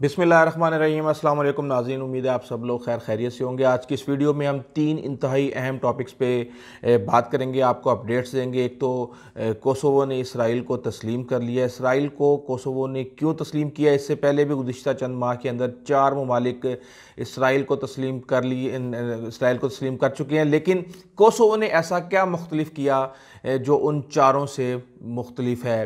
बिसमिल्ल असल नाजीन उम्मीद है आप सब लोग खैर खैरियत से होंगे आज की इस वीडियो में हम तीन इंतहाई अहम टॉपिक्स पे बात करेंगे आपको अपडेट्स देंगे एक तो कोसोवो ने इसराइल को तस्लीम कर लिया इसराइल को कोसोवो ने क्यों तस्लीम किया इससे पहले भी गुज्त चंद माह के अंदर चार ममालिक इसराइल को तस्लीम कर लिए इसराइल को तस्लीम कर चुके हैं लेकिन कोसोवो ने ऐसा क्या मुख्तलिफ किया जो उन चारों से मुख्तलिफ है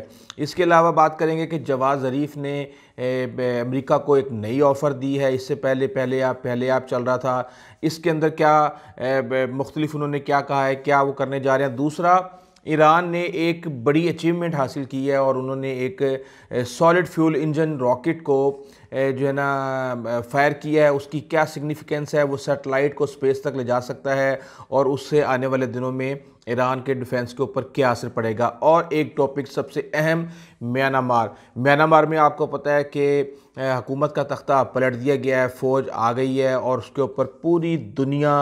इसके अलावा बात करेंगे कि जवाज ज़रीफ़ ने अमेरिका को एक नई ऑफ़र दी है इससे पहले पहले आप पहले आप चल रहा था इसके अंदर क्या मुख्तलिफ उन्होंने क्या कहा है क्या वो करने जा रहे हैं दूसरा ईरान ने एक बड़ी अचीवमेंट हासिल की है और उन्होंने एक सॉलिड फ्यूल इंजन रॉकेट को जो है ना फायर किया है उसकी क्या सिग्निफिकेंस है वो सेटेलाइट को स्पेस तक ले जा सकता है और उससे आने वाले दिनों में ईरान के डिफेंस के ऊपर क्या असर पड़ेगा और एक टॉपिक सबसे अहम म्यांमार म्यांमार में आपको पता है कि हुकूमत का तख्ता पलट दिया गया है फ़ौज आ गई है और उसके ऊपर पूरी दुनिया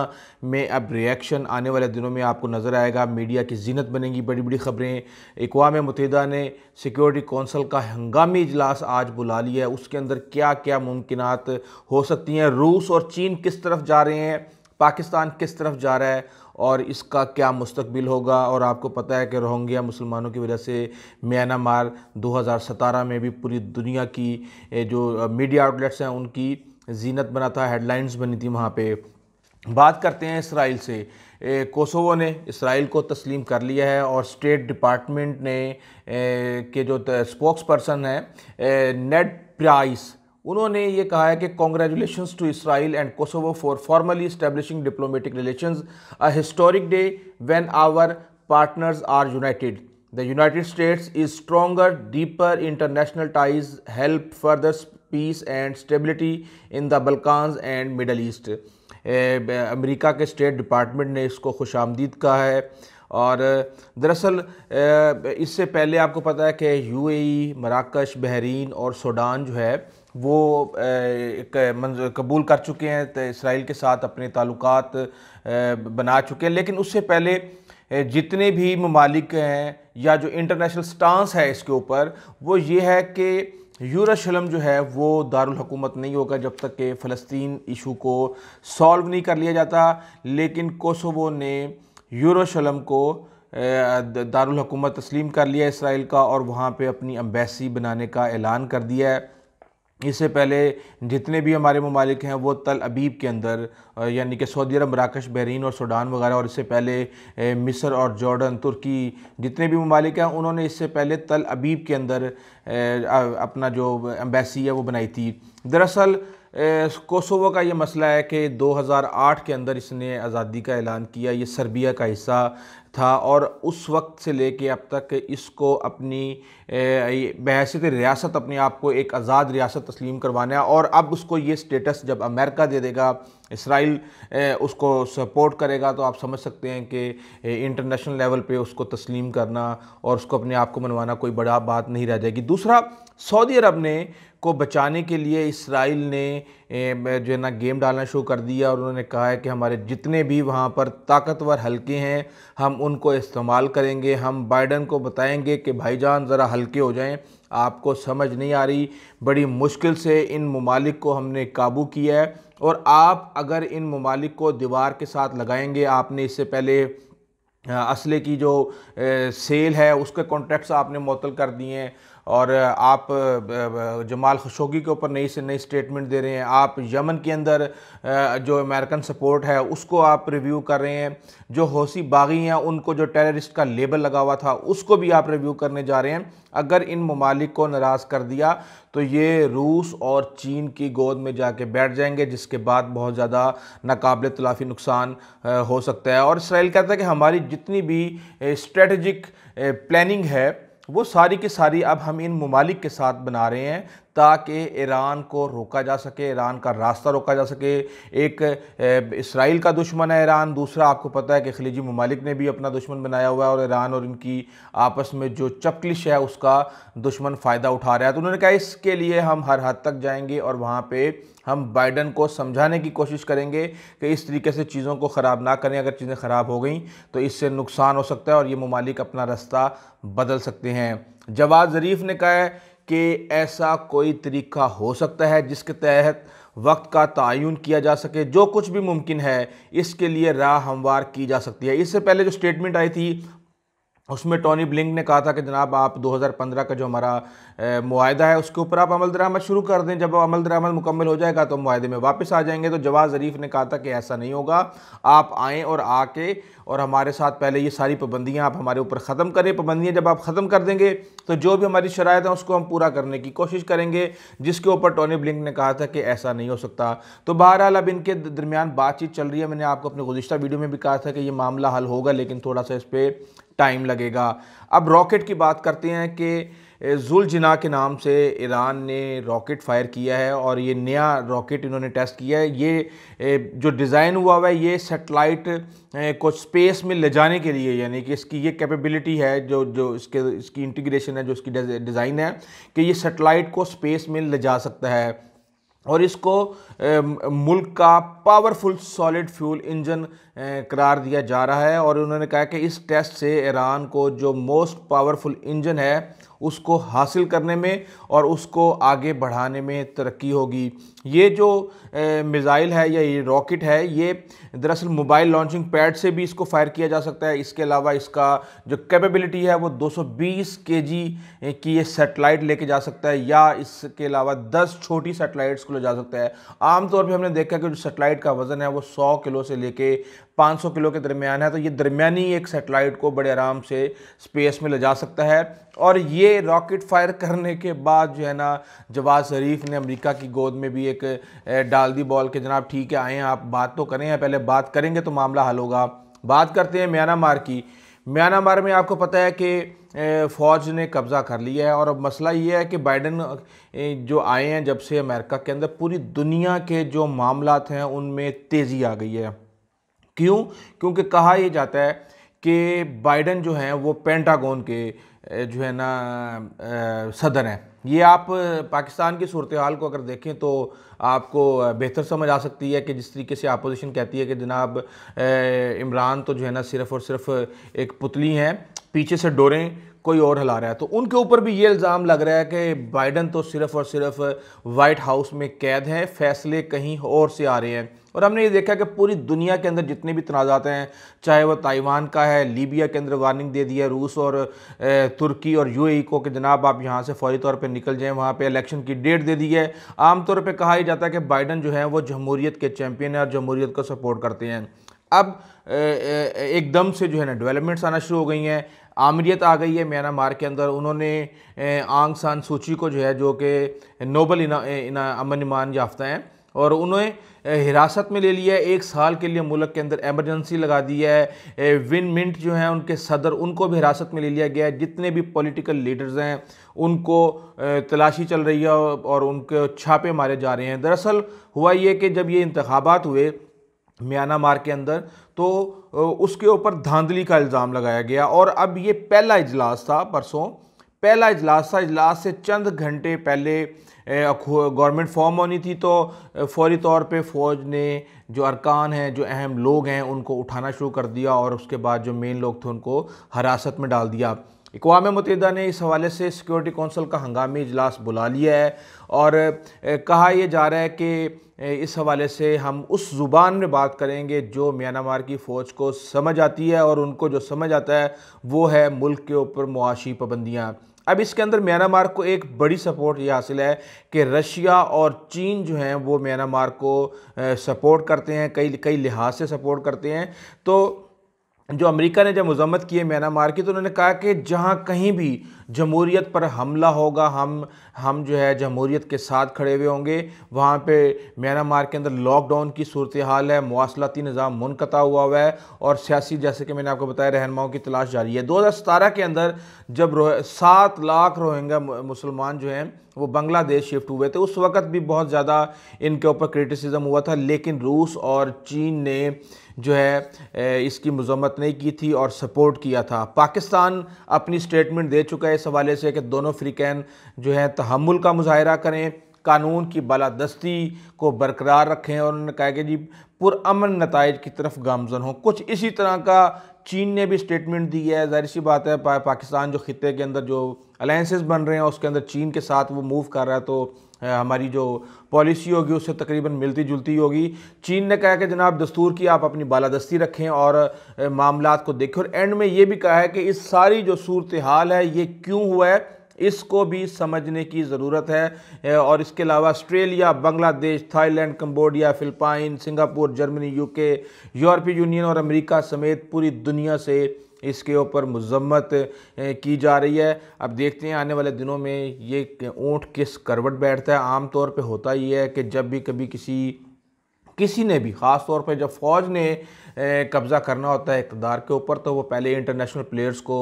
में अब रिएक्शन आने वाले दिनों में आपको नज़र आएगा मीडिया की जीनत बनेगी बड़ी बड़ी ख़बरें अकवा मतहदा ने सिक्योरिटी कौंसल का हंगामी इजलास आज बुला लिया है उसके अंदर क्या क्या मुमकिन हो सकती हैं रूस और चीन किस तरफ जा रहे हैं पाकिस्तान किस तरफ जा रहा है और इसका क्या मुस्तबिल होगा और आपको पता है कि रोहंग्या मुसलमानों की वजह से म्यांमार 2017 में भी पूरी दुनिया की जो मीडिया आउटलेट्स हैं उनकी जीनत बना था हेडलाइंस बनी थी वहाँ पे बात करते हैं इसराइल से कोसोवो ने इसराइल को तस्लीम कर लिया है और स्टेट डिपार्टमेंट ने के जो स्पोक्स पर्सन हैं नेड प्राइस उन्होंने ये कहा है कि congratulation to Israel and Kosovo for formally establishing diplomatic relation a historic day when our partners are united the United States is stronger deeper international ties help further peace and stability in the Balkans and Middle East America के state department ने इसको खुश आमदीद कहा है और दरअसल eh, इससे पहले आपको पता है कि यू ए e, मराकश बहरीन और सूडान जो है वो कबूल कर चुके हैं इसराइल के साथ अपने ताल्लुक बना चुके हैं लेकिन उससे पहले जितने भी ममालिक हैं या जो इंटरनेशनल स्टांस है इसके ऊपर वो ये है कि यूरोशलम जो है वो दारुल हकूमत नहीं होगा जब तक कि फ़लस्तीन इशू को सॉल्व नहीं कर लिया जाता लेकिन कोसोवो ने यूरोशलम को दारुल हकूमत तस्लीम कर लिया इसराइल का और वहाँ पे अपनी अम्बेसी बनाने का ऐलान कर दिया है इससे पहले जितने भी हमारे ममालिक हैं वो तल अबीब के अंदर यानी कि सऊदी अरब मराकश बहरीन और सूडान वगैरह और इससे पहले मिस्र और जॉर्डन तुर्की जितने भी ममालिक हैं उन्होंने इससे पहले तल अबीब के अंदर अपना जो एम्बेसी है वो बनाई थी दरअसल कोसोवो का ये मसला है कि 2008 के अंदर इसने आज़ादी का ऐलान किया ये सर्बिया का हिस्सा था और उस वक्त से लेके अब तक इसको अपनी बहसीत रियासत अपने आप को एक आज़ाद रियासत तस्लीम करवाना है और अब उसको ये स्टेटस जब अमेरिका दे देगा इसराइल उसको सपोर्ट करेगा तो आप समझ सकते हैं कि इंटरनेशनल लेवल पे उसको तस्लीम करना और उसको अपने आप को मनवाना कोई बड़ा बात नहीं रह जाएगी दूसरा सऊदी अरब ने को बचाने के लिए इसराइल ने जो है ना गेम डालना शुरू कर दिया और उन्होंने कहा है कि हमारे जितने भी वहाँ पर ताकतवर हलके हैं हम उनको इस्तेमाल करेंगे हम बाइडन को बताएंगे कि भाईजान ज़रा हल्के हो जाएं आपको समझ नहीं आ रही बड़ी मुश्किल से इन ममालिक को हमने काबू किया है और आप अगर इन ममालिक को दीवार के साथ लगाएंगे आपने इससे पहले असले की जो सेल है उसके कॉन्ट्रैक्ट्स आपने मुतल कर दिए हैं और आप जमाल खशोगी के ऊपर नई से नई स्टेटमेंट दे रहे हैं आप यमन के अंदर जो अमेरिकन सपोर्ट है उसको आप रिव्यू कर रहे हैं जो हौसी बागी हैं उनको जो टेररिस्ट का लेबल लगा हुआ था उसको भी आप रिव्यू करने जा रहे हैं अगर इन ममालिक को नाराज़ कर दिया तो ये रूस और चीन की गोद में जाके बैठ जाएंगे जिसके बाद बहुत ज़्यादा नाकबले तलाफी नुकसान हो सकता है और इसराइल कहता है कि हमारी जितनी भी स्ट्रेटजिक प्लानिंग है वो सारी की सारी अब हम इन ममालिक के साथ बना रहे हैं ताकि ईरान को रोका जा सके ईरान का रास्ता रोका जा सके एक इसराइल का दुश्मन है ईरान दूसरा आपको पता है कि खलीजी ममालिक ने भी अपना दुश्मन बनाया हुआ है और ईरान और इनकी आपस में जो चपकलिश है उसका दुश्मन फ़ायदा उठा रहा है तो उन्होंने कहा इसके लिए हम हर हद तक जाएंगे और वहाँ पर हम बाइडन को समझाने की कोशिश करेंगे कि इस तरीके से चीज़ों को ख़राब ना करें अगर चीज़ें ख़राब हो गई तो इससे नुकसान हो सकता है और ये ममालिक अपना रास्ता बदल सकते हैं जवाद ज़रीफ ने कहा है कि ऐसा कोई तरीका हो सकता है जिसके तहत वक्त का तयन किया जा सके जो कुछ भी मुमकिन है इसके लिए राह हमवार की जा सकती है इससे पहले जो स्टेटमेंट आई थी उसमें टोनी ब्लिंक ने कहा था कि जनाब आप 2015 का जो हमारा माहदा है उसके ऊपर आप अमल दरामद शुरू कर दें जब अमल दरामद मुकम्मल हो जाएगा तो माहदे में वापस आ जाएंगे तो जवाज ज़रीफ ने कहा था कि ऐसा नहीं होगा आप आएँ और आके और हमारे साथ पहले ये सारी पाबंदियाँ आप हमारे ऊपर ख़त्म करें पाबंदियाँ जब आप ख़त्म कर देंगे तो जो भी हमारी शराय हैं उसको हम पूरा करने की कोशिश करेंगे जिसके ऊपर टोनी ब्लिंक ने कहा था कि ऐसा नहीं हो सकता तो बहरहाल अब इनके दरमियान बातचीत चल रही है मैंने आपको अपने गुजशत वीडियो में भी कहा था कि ये मामला हल होगा लेकिन थोड़ा सा इस पर टाइम लगेगा अब रॉकेट की बात करते हैं कि जुल जिना के नाम से ईरान ने रॉकेट फायर किया है और ये नया रॉकेट इन्होंने टेस्ट किया है ये जो डिज़ाइन हुआ हुआ है ये सेटेलाइट को स्पेस में ले जाने के लिए यानी कि इसकी ये कैपेबिलिटी है जो जो इसके इसकी इंटीग्रेशन है जो इसकी डिज़ाइन है कि ये सेटेलाइट को स्पेस में ले जा सकता है और इसको मुल्क का पावरफुल सॉलिड फ्यूल इंजन करार दिया जा रहा है और उन्होंने कहा कि इस टेस्ट से ईरान को जो मोस्ट पावरफुल इंजन है उसको हासिल करने में और उसको आगे बढ़ाने में तरक्की होगी ये जो मिज़ाइल है या ये रॉकेट है ये दरअसल मोबाइल लॉन्चिंग पैड से भी इसको फायर किया जा सकता है इसके अलावा इसका जो कैपेबिलिटी है वो 220 केजी की ये सेटेलाइट लेके जा सकता है या इसके अलावा 10 छोटी सेटेलाइट्स को किलो जा सकता है आमतौर पर हमने देखा कि जो सेटेलाइट का वज़न है वो सौ किलो से लेके 500 किलो के दरमियान है तो ये दरमियानी एक सेटेलाइट को बड़े आराम से स्पेस में ले जा सकता है और ये रॉकेट फायर करने के बाद जो है ना जवाज शरीफ ने अमेरिका की गोद में भी एक डाल दी बॉल के जनाब ठीक है आए हैं आप बात तो करें या पहले बात करेंगे तो मामला हल होगा बात करते हैं म्यांमार की म्यांमार में आपको पता है कि फ़ौज ने कब्ज़ा कर लिया है और अब मसला ये है कि बाइडन जो आए हैं जब से अमेरिका के अंदर पूरी दुनिया के जो मामला हैं उनमें तेज़ी आ गई है क्यों क्योंकि कहा यह जाता है कि बाइडन जो हैं वो पेंटागोन के जो है ना सदर हैं ये आप पाकिस्तान की सूरत हाल को अगर देखें तो आपको बेहतर समझ आ सकती है कि जिस तरीके से अपोजिशन कहती है कि जनाब इमरान तो जो है ना सिर्फ़ और सिर्फ एक पुतली हैं पीछे से डोरें कोई और हिला रहा है तो उनके ऊपर भी ये इल्ज़ाम लग रहा है कि बाइडन तो सिर्फ़ और सिर्फ वाइट हाउस में कैद हैं फैसले कहीं और से आ रहे हैं और हमने ये देखा कि पूरी दुनिया के अंदर जितने भी तनाज़ात हैं चाहे वह ताइवान का है लीबिया के अंदर वार्निंग दे दी है रूस और ए, तुर्की और यू को कि जनाब आप यहाँ से फौरी तौर पर निकल जाएँ वहाँ पर इलेक्शन की डेट दे दी है आमतौर पर कहा ही जाता है कि बाइडन जो है वो जमहूरीत के चैम्पियन है और जमहूरीत को सपोर्ट करते हैं अब एकदम से जो है ना डेवलपमेंट्स आना शुरू हो गई हैं आमरीत आ गई है म्यांमार के अंदर उन्होंने आंग सान सूची को जो है जो कि नोबल इना, इना अमन ईमान याफ्ता हैं और उन्हें हिरासत में ले लिया है एक साल के लिए मुल्क के अंदर एमरजेंसी लगा दी है विन मिंट जो हैं उनके सदर उनको भी हिरासत में ले लिया गया है जितने भी पॉलिटिकल लीडर्स हैं उनको तलाशी चल रही है और उनके छापे मारे जा रहे हैं दरअसल हुआ ये कि जब ये इंतबात हुए म्यांमार के अंदर तो उसके ऊपर धांधली का इल्ज़ाम लगाया गया और अब ये पहला इजलास था परसों पहला इजलास था इजलास से चंद घंटे पहले गवर्नमेंट फॉर्म होनी थी तो फौरी तौर पे फ़ौज ने जो अरकान हैं जो अहम लोग हैं उनको उठाना शुरू कर दिया और उसके बाद जो मेन लोग थे उनको हरासत में डाल दिया अकवा मतदा ने इस हवाले से सिक्योरिटी कौंसिल का हंगामी इजलास बुला लिया है और कहा यह जा रहा है कि इस हवाले से हम उस ज़ुबान में बात करेंगे जो म्यांमार की फ़ौज को समझ आती है और उनको जो समझ आता है वो है मुल्क के ऊपर मुआशी पाबंदियाँ अब इसके अंदर म्यांमार को एक बड़ी सपोर्ट ये हासिल है कि रशिया और चीन जो हैं वो म्यांमार को सपोर्ट करते हैं कई कई लिहाज से सपोर्ट करते हैं तो जो अमेरिका ने जब मजम्मत की है म्यांमार की तो उन्होंने कहा कि जहाँ कहीं भी जमहूरीत पर हमला होगा हम हम जो है जमहूरीत के साथ खड़े हुए होंगे वहाँ पे म्यांमार के अंदर लॉकडाउन की सूरत हाल है मवासलाती निज़ाम मुनकता हुआ हुआ है और सियासी जैसे कि मैंने आपको बताया रहनुमाओं की तलाश जारी है दो हज़ार सतारह के अंदर जब रोह सात लाख रोहिंगा मुसलमान जो हैं वो बांग्लादेश शिफ्ट हुए थे उस वक्त भी बहुत ज़्यादा इनके ऊपर क्रिटिसिज्म हुआ था लेकिन रूस और चीन ने जो है इसकी मजम्मत नहीं की थी और सपोर्ट किया था पाकिस्तान अपनी स्टेटमेंट दे चुका है इस हवाले से कि दोनों फ्रीकैन जो है तहमुल का मुजाहरा करें कानून की बालादस्ती को बरकरार रखें और उन्होंने कहा कि जी पुरमन नतज की तरफ गामजन हों कुछ इसी तरह का चीन ने भी स्टेटमेंट दी है जाहिर सी बात है पा, पाकिस्तान जो खत्े के अंदर जो अलाइंस बन रहे हैं उसके अंदर चीन के साथ वो मूव कर रहा है तो हमारी जो पॉलिसी होगी उससे तकरीबन मिलती जुलती होगी चीन ने कहा कि जनाब दस्तूर की आप अपनी बालादस्ती रखें और मामला को देखें और एंड में ये भी कहा है कि इस सारी जो सूरत हाल है ये क्यों हुआ है इसको भी समझने की ज़रूरत है और इसके अलावा Australia Bangladesh Thailand Cambodia Philippine Singapore Germany UK European Union और अमेरिका समेत पूरी दुनिया से इसके ऊपर मजम्मत की जा रही है अब देखते हैं आने वाले दिनों में ये ऊँट किस करवट बैठता है आम तौर पर होता ही है कि जब भी कभी किसी किसी ने भी ख़ास तौर पे जब फ़ौज ने कब्ज़ा करना होता है इकतदार के ऊपर तो वो पहले इंटरनेशनल प्लेयर्स को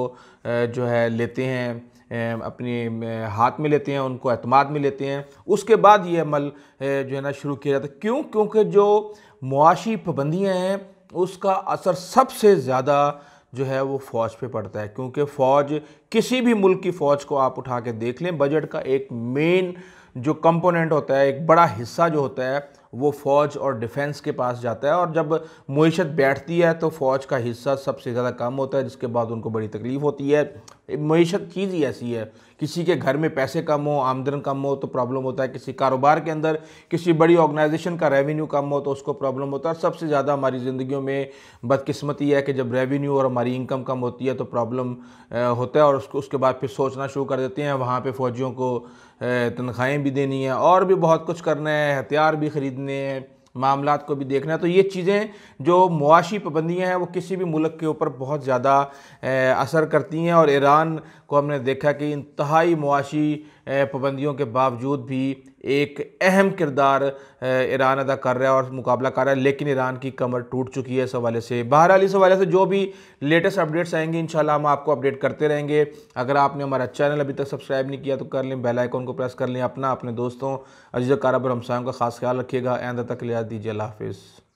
जो है लेते हैं अपने हाथ में लेते हैं उनको अतमाद में लेते हैं उसके बाद ये अमल जो है ना शुरू किया जाता है क्यों क्योंकि जो मुआशी पाबंदियाँ हैं उसका असर सबसे ज़्यादा जो है वो फ़ौज पे पड़ता है क्योंकि फ़ौज किसी भी मुल्क की फ़ौज को आप उठा के देख लें बजट का एक मेन जो कंपोनेंट होता है एक बड़ा हिस्सा जो होता है वो फ़ौज और डिफेंस के पास जाता है और जब मीशत बैठती है तो फ़ौज का हिस्सा सबसे ज़्यादा कम होता है जिसके बाद उनको बड़ी तकलीफ़ होती है मीशत चीज़ ही ऐसी है किसी के घर में पैसे कम हो आमदन कम हो तो प्रॉब्लम होता है किसी कारोबार के अंदर किसी बड़ी ऑर्गेनाइजेशन का रेवेन्यू कम हो तो उसको प्रॉब्लम होता है और सबसे ज़्यादा हमारी ज़िंदगी में बदकस्मती है कि जब रेवेन्यू और हमारी इनकम कम होती है तो प्रॉब्लम होता है और उसको उसके बाद फिर सोचना शुरू कर देते हैं वहाँ पे फ़ौजियों को तनख्वाहें भी देनी है और भी बहुत कुछ करना है हथियार भी ख़रीदने हैं मामला को भी देखना है तो ये चीज़ें जो मुआशी पाबंदियाँ हैं वो किसी भी मुल्क के ऊपर बहुत ज़्यादा असर करती हैं और ईरान को हमने देखा कि इंतहाई मुआशी पाबंदियों के बावजूद भी एक अहम किरदार ईरान अदा कर रहा है और मुकाबला कर रहा है लेकिन ईरान की कमर टूट चुकी है इस हवाले से बहरहाल इस हवाले से जो भी लेटेस्ट अपडेट्स आएंगे इन हम आपको अपडेट करते रहेंगे अगर आपने हमारा चैनल अभी तक सब्सक्राइब नहीं किया तो कर लें बेल आइकॉन को प्रेस कर लें अपना अपने दोस्तों अजीज़ काराबर हमसायों का खास ख्याल रखिएगा आंदा तक लिहाज दीजिए अल्लाह हाफिज़